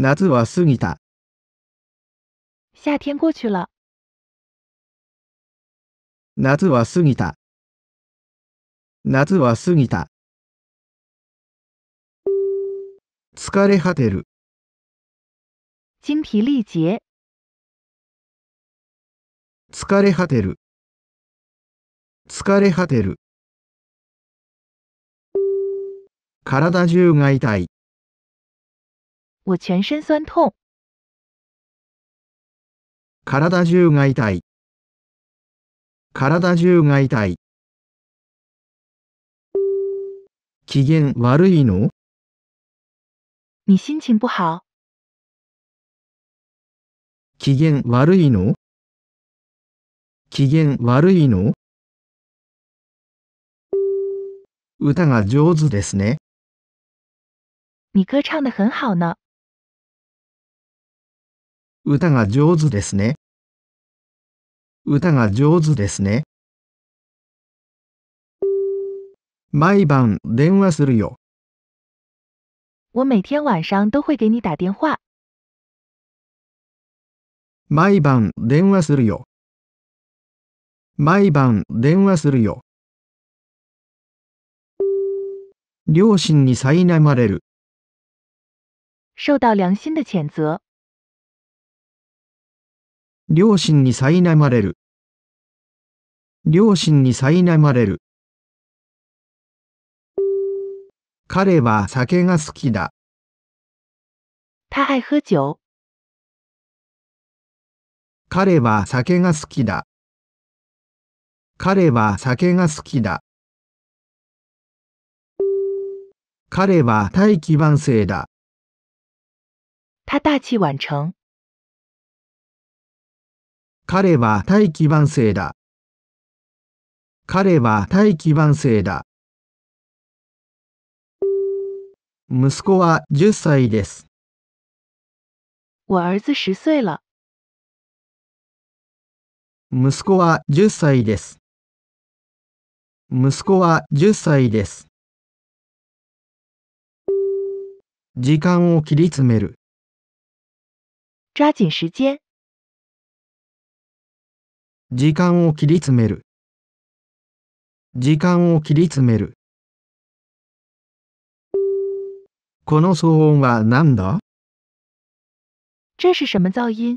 夏は過ぎた。夏天过去了。夏は過ぎた。夏は過ぎた。疲れ果てる。精疲力竭。疲れ果てる。疲れ果てる。体中が痛い。我全身酸痛。体中が痛い。体中が痛い。機嫌悪いの你心情不好。機嫌悪いの機嫌悪いの歌が上手ですね。你歌唱得很好呢。歌が上手ですね。歌が上手ですね。毎晩電話するよ。我每天晚上都会给你打电话。毎晩電話するよ。毎晩電話するよ。両親に苛まれる。受到良心的谴责。両親に苛まれる。両親に苛まれる。彼は酒が好きだ。彼は酒が好きだ。彼は酒が好きだ。彼は大器晩成だ。他大器晚成。彼は大器晩成だ。彼は大器晩成だ。息子は十歳です。我儿子10了。息子は十歳です。息子は十歳です。時間を切り詰める。抓緊時間。時間を切り詰める時間を切り詰めるこの騒音は何だ这是什么噪音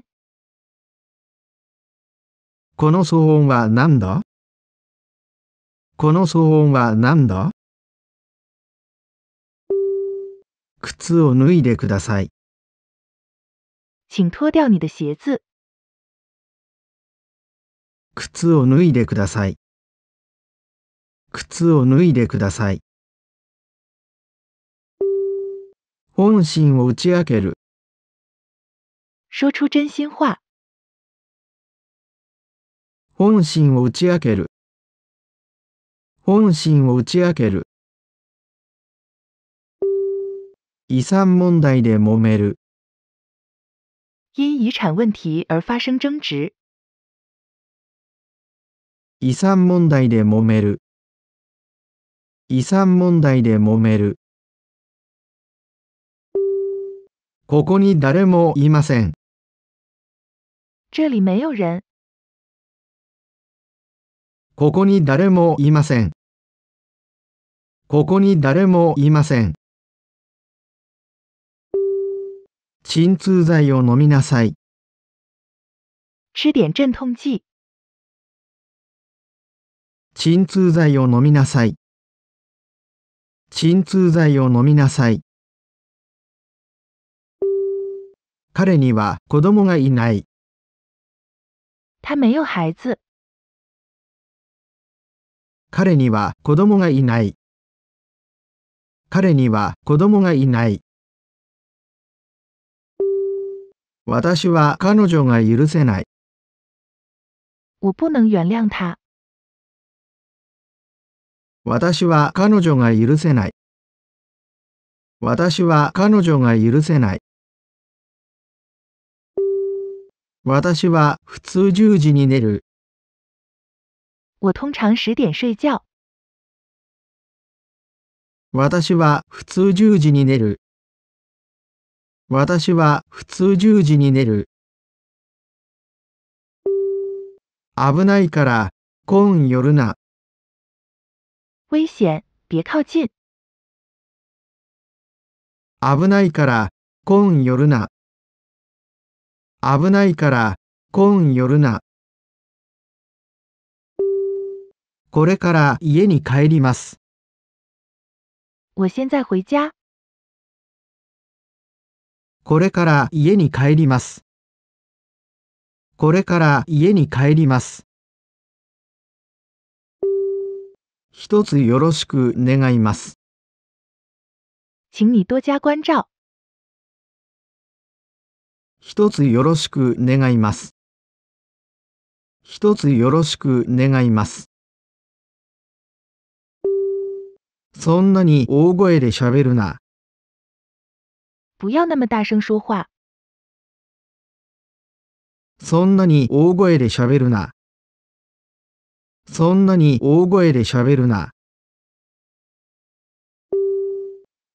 この騒音は何だこの騒音は何だ靴を脱いでください。请脱掉你的鞋子。靴を脱いでください。靴を脱いでください。本心を打ち明ける。说出真心话。本心を打ち明ける。本心を打ち明ける。遺産問題で揉める。因遺产问题而发生争执。遺産問題で揉める遺産問題で揉めるここに誰もいません。这里没有人。ここに誰もいません。ここに誰もいません。鎮痛剤を飲みなさい。吃点镇痛剂。鎮痛剤を飲みなさい。鎮痛剤を飲みなさい。彼には子供がいない。他没有孩子。彼には子供がいない。彼には子供がいない。私は彼女が許せない。我不能原谅他。私は彼女が許せない。私は彼女が許せない。私は普通十時に寝る。我通常十点睡觉。私は普通十時に寝る。私は普通十時に寝る。危ないから、今夜な。危险，别靠近。危ないからコーン寄るな。危ないからコーン寄るな。これから家に帰ります。我现在回家。これから家に帰ります。これから家に帰ります。一つよろしく願います。请你多加关照。一つよろしく願います。一つよろしく願います。そんなに大声で喋るな。不要那么大声说话。そんなに大声で喋るな。そんなに大声で喋るな。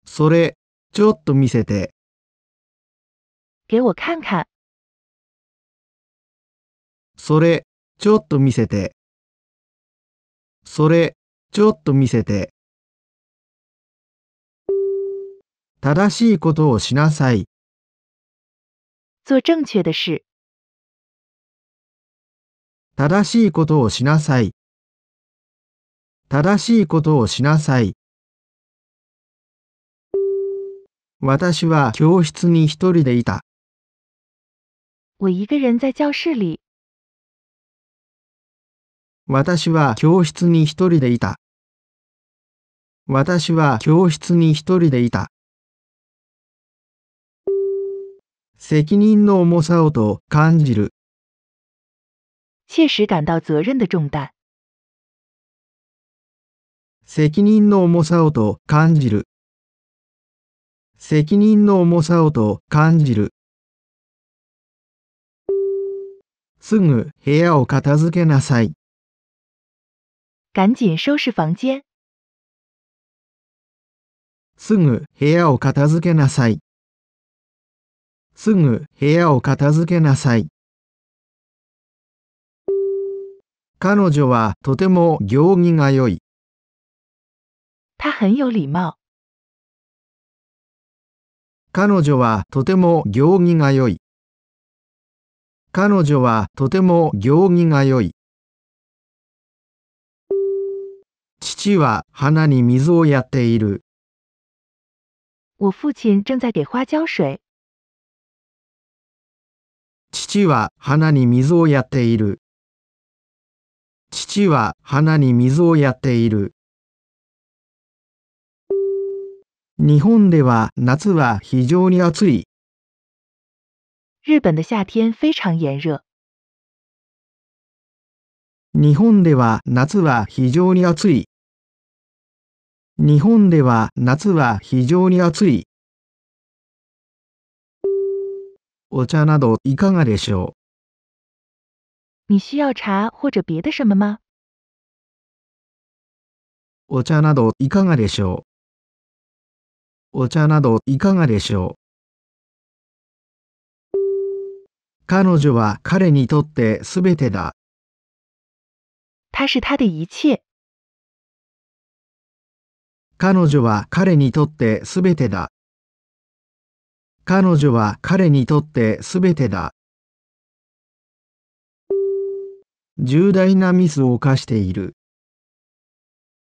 それ、ちょっと見せて。给我看看。それ、ちょっと見せて。それ、ちょっと見せて。正しいことをしなさい。做正确的事。正しいことをしなさい。正しいことをしなさい。私は教室に一人でいた。私は教室に一人でいた。私は教室に一人でいた。責任の重さをと感じる。切实感到责任的重担。責任の重さをと感じる。責任の重さをと感じる。すぐ部屋を片付けなさい。赶紧收拾房间。すぐ部屋を片付けなさい。すぐ部屋を片付けなさい。彼女はとても行儀が良い。他很有礼貌。彼女はとても行儀が良い。彼女はとても行儀が良い。父は花に水をやっている。我父亲正在给花浇水。父は花に水をやっている。父は花に水をやっている。日本では夏は非常に暑い。日本的夏天非常炎热。日本では夏は非常に暑い。日本では夏は非常に暑い。お茶などいかがでしょう你需要茶或者别的什么吗？お茶などいかがでしょうお茶などいかがでしょう彼女は彼にとってすべてだ。他是他的一切。彼女は彼にとってすべてだ。彼女は彼にとってすべてだ。重大なミスを犯している。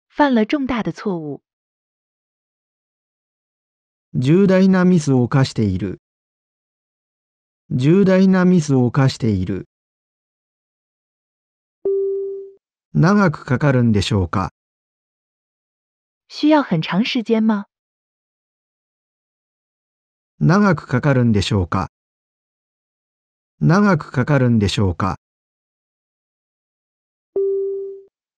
犯了重大的错误。重大なミスを犯している。重大なミスを犯している。長くかかるんでしょうか需要很长时间吗長くかかるんでしょうか長くかかるんでしょうか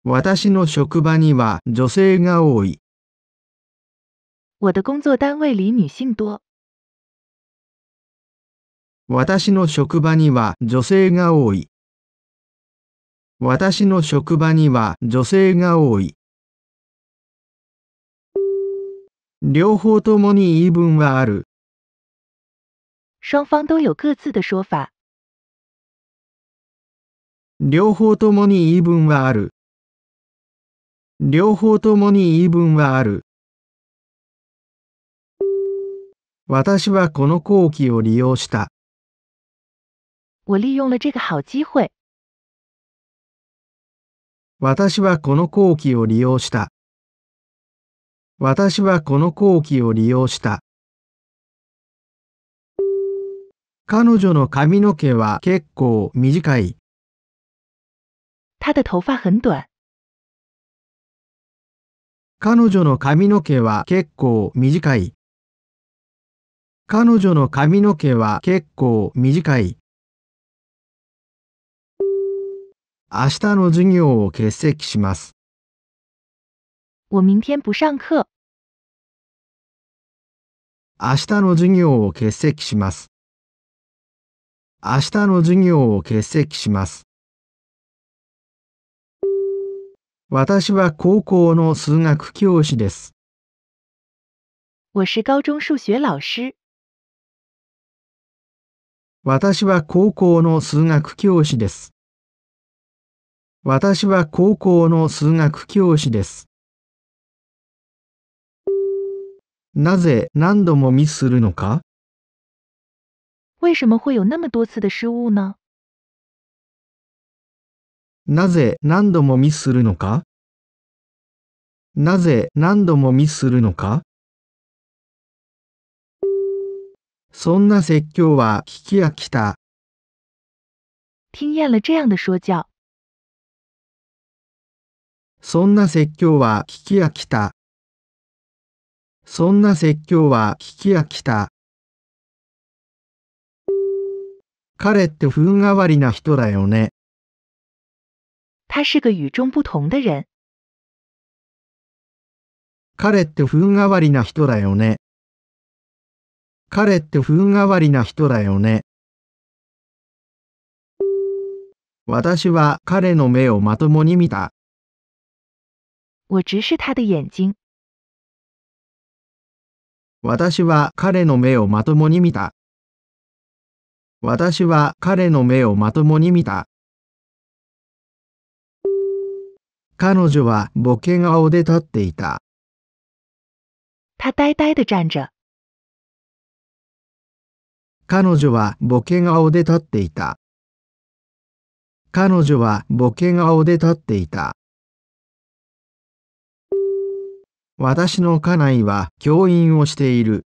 私の職場には女性が多い。我的工作单位里女性多。私の職場には女性が多い。私の職場には女性が多い。両方ともに言い分はある。双方都有各自的说法。両方ともに言い分はある。両方ともに言い分はある。私はこの好機を利用した。我利用了这个好机会。私はこの好機を利用した。私はこの好機を利用した。彼女の髪の毛は結構短い。她的头发很短。彼女の髪の毛は結構短い。彼女の髪の毛は結構短い。明日の授業を欠席します。我明天不上课。明日の授業を欠席します。明日の授業を欠席します。私は高校の数学教師です。私は高校の数学教師です。私は高校の数学教師です。なぜ何度もミスするのか为什么会有那么多次的失误呢なぜ何度もミスするのかなぜ何度もミスするのかそんな説教は聞き飽きた。听厌了这样的说教。そんな説教は聞き飽きた。そんな説教は聞き飽きた。彼って風変わりな人だよね。他是个与众不同的人。彼って風変わりな人だよね。彼って風変わりな人だよね。私は彼の目をまともに見た。我直视他的眼睛。私は彼の目をまともに見た。私は彼の目をまともに見た。彼女はボケ顔で立っていた。他呆呆的站着。彼女はボケ顔で立っていた。彼女はボケ顔で立っていた。私の家内は教員をしている。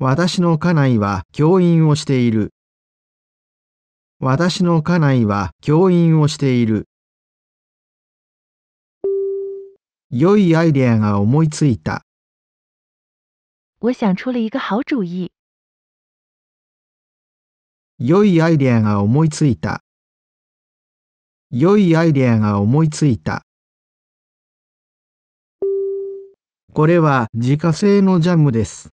私の家内は教員をしている。私の家内は教員をしている。良いアイデアが思いついた。我想出了一个好主意。良いアイデアが思いついた。良いアイデアが思いついた。これは自家製のジャムです。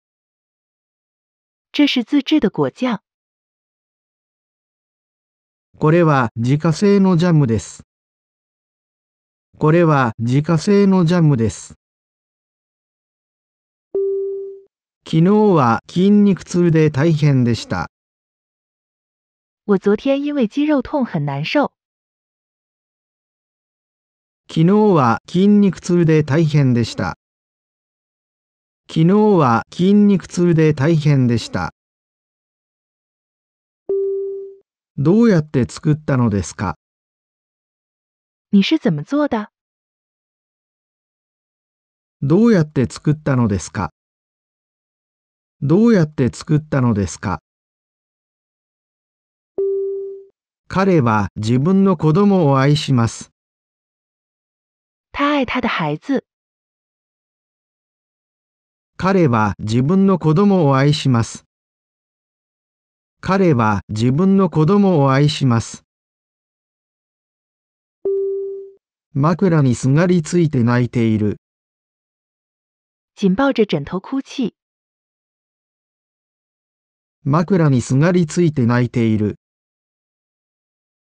这是自制的果酱。これは自家製のジャムです。これは自家製のジャムです。昨日は筋肉痛で大変でした。我昨天因为肌肉痛很难受。昨日は筋肉痛で大変でした。昨日は筋肉痛で大変でした。どうやって作ったのですか你是怎么做的どうやって作ったのですかどうやって作ったのですか彼は自分の子供を愛します。他愛他的孩子。彼は自分の子供を愛します。彼は自分の子供を愛します。枕にすがりついて泣いている。紧抱着枕头哭泣。枕にすがりついて泣いている。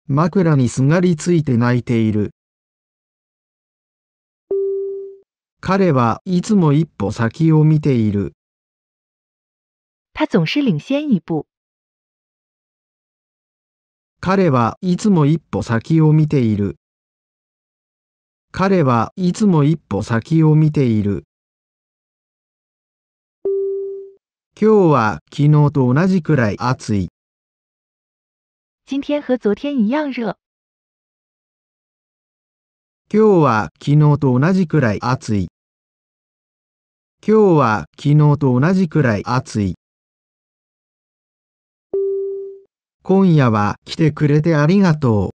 枕にすがりついて泣いている。彼はいつも一歩先を見ている。他总是领先一步。彼はいつも一歩先を見ている。彼はいつも一歩先を見ている。今日は昨日と同じくらい暑い。今和昨天一样热。今日は昨日と同じくらい暑い。今日は昨日と同じくらい暑い。今夜は来てくれてありがとう。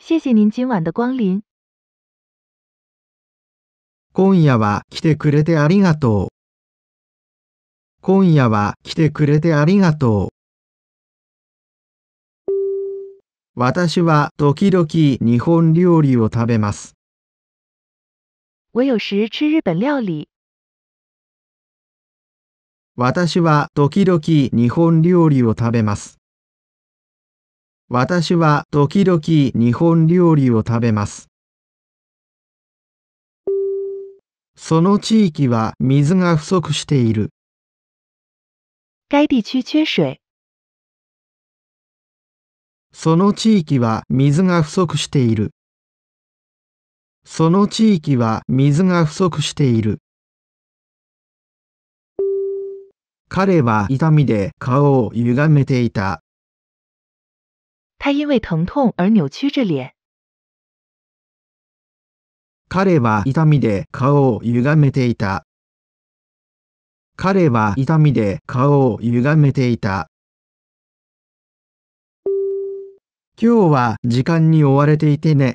谢谢您今晚的光临。今夜は来てくれてありがとう。今夜は来てくれてありがとう。私は時々日本料理を食べます。我有时吃日本料理。私は時々日本料理を食べます。私は時々日本料理を食べます。その地域は水が不足している。该地区缺水。その地域は水が不足している。その地域は水が不足している。彼は痛みで顔を歪めていた。他因为疼痛而扭曲着脸。彼は痛みで顔を歪めていた。彼は痛みで顔を歪めていた。今日は時間に追われていてね。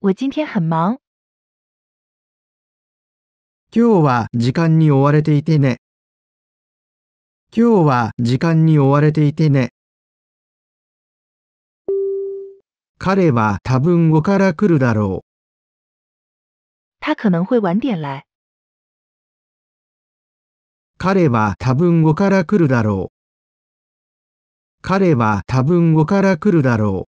我今天很忙。今日は時間に追われていてね。今日は時間に追われていてね。彼は多分後から来るだろう。他可能会晚点来。彼は多分後から来るだろう。彼は多分後から来るだろ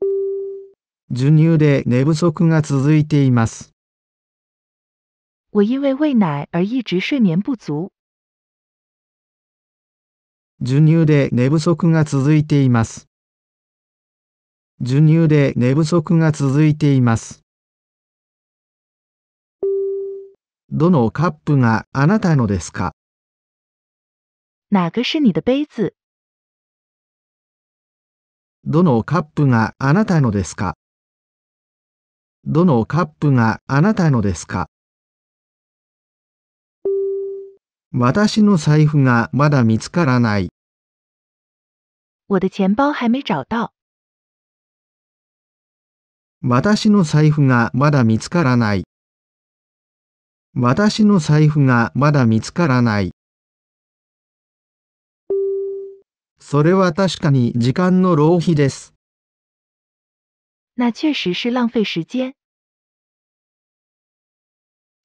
う。授乳で寝不足が続いています。我因为喂奶而一直睡眠不足。授乳で寝不足が続いています。授乳で寝不足が続いています。どのカップがあなたのですかどのカップがあなたのですかどのカップがあなたのですか私の財布がまだ見つからない。私の財布がまだ見つからない。私の財布がまだ見つからない。それは確かに時間の浪費です。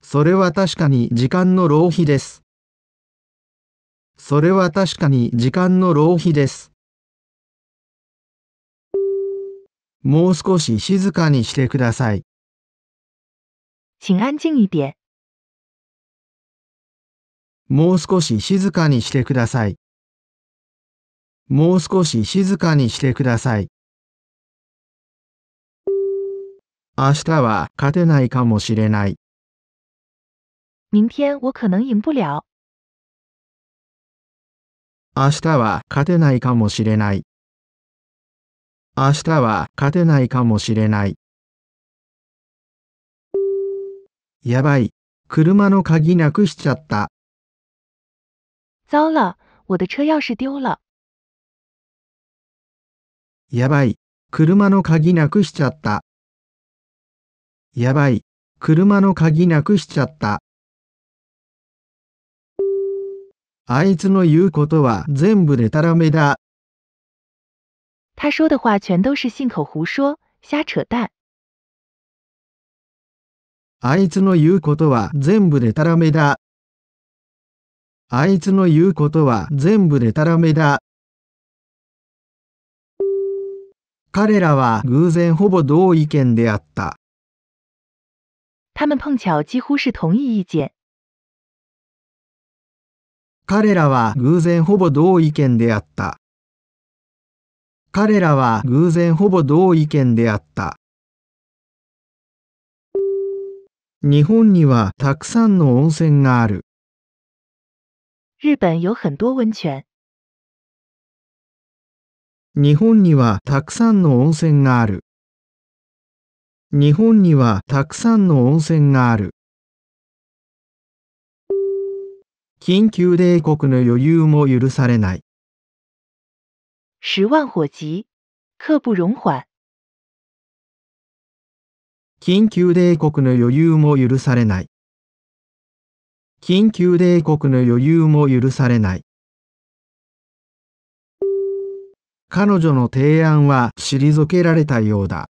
それは確かに時間の浪費です。それは確かに時間の浪費です。もう少し静かにしてください。もう少し静かにしてください。もう少し静かにしてください。明日は勝てないかもしれない。明天我可能赢不了。明日は勝てないかもしれない。明日は勝てないかもしれない。やばい。車の鍵なくしちゃった。糟了，我的车钥匙丢了。やばい。車の鍵なくしちゃった。やばい。車の鍵なくしちゃった。あいつの言うことは全部でたらめだ。他说的话全都是信口胡说、瞎扯淡。あいつの言うことは全部でたらめだ。あいつの言うことは全部でたらめだ。彼らは偶然ほぼ同意見であった。他们碰巧几乎是同意意见。彼らは偶然ほぼ同意見であった。彼らは偶然ほぼ同意見であった。日本にはたくさんの温泉がある。日本有很多温泉。日本にはたくさんの温泉がある。日本にはたくさんの温泉がある。緊急冷酷の余裕も許されない。十万火急、刻不容缓。緊急冷酷の余裕も許されない。緊急冷酷の余裕も許されない。彼女の提案は退けられたようだ。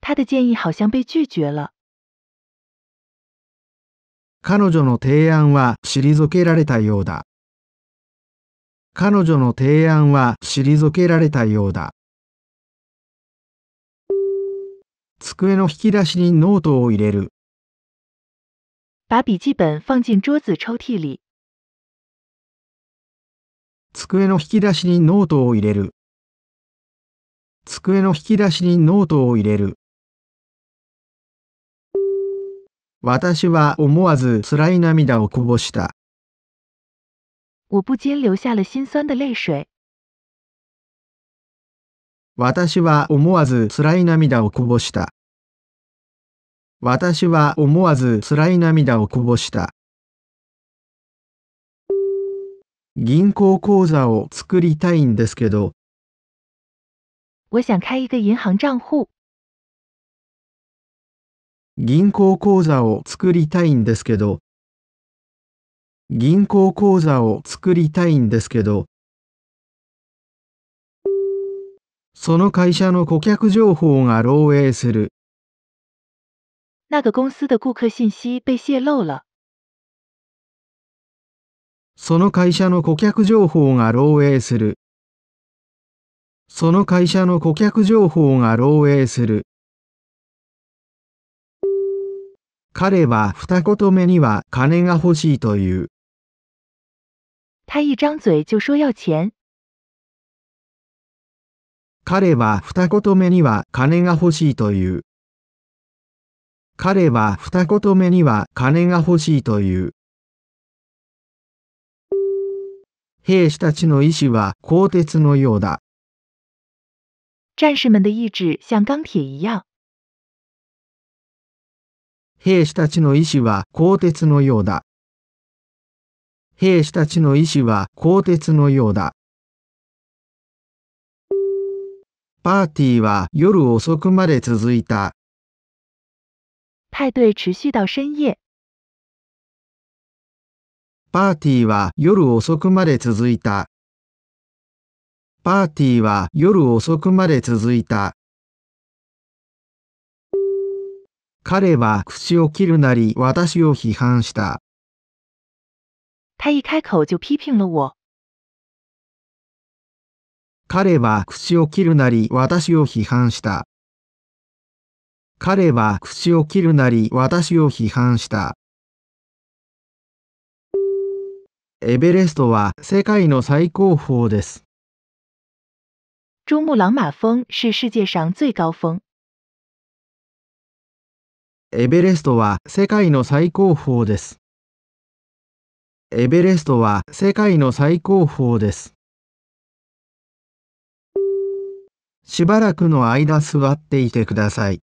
他的建议好像被拒绝了。彼女の提案は退けられたようだ。彼女の提案は退けられたようだ。机の引き出しにノートを入れる。把笔记本放进桌子抽屉里。机の引き出しにノートを入れる。机の引き出しにノートを入れる。私は思わず辛い涙をこぼした。我不禁流下了心酸的泪水。私は思わず辛い涙をこぼした。私は思わず辛い涙をこぼした。銀行口座を作りたいんですけど。我想开一个银行账户。銀行口座を作りたいんですけど、銀行口座を作りたいんですけど、その会社の顧客情報が漏洩する。那个公司的顾客信息被泄露了。その会社の顧客情報が漏洩する。その会社の顧客情報が漏洩する。彼は二言目には金が欲しいという。他一张嘴就说要钱。彼は二言目には金が欲しいという。彼は二言目には金が欲しいという。兵士たちの意志は鋼鉄のようだ。战士们的意志像钢铁一样。兵士たちの意志は鋼鉄のようだ。兵士たちの意志は鋼鉄のようだ。パーティーは夜遅くまで続いた。派对持续到深夜。パーティーは夜遅くまで続いた。パーティーは夜遅くまで続いた。彼は口を切るなり私を批判した。他一开口就批评了我。彼は口を切るなり私を批判した。彼は口を切るなり私を批判した。エベレストは世界の最高峰です。珠穆朗玛峰是世界上最高峰。エベレストは世界の最高峰です。エベレストは世界の最高峰です。しばらくの間座っていてください。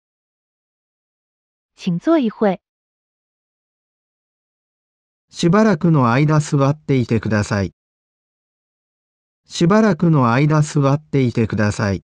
しばらくの間座っていてください。しばらくの間座っていてください。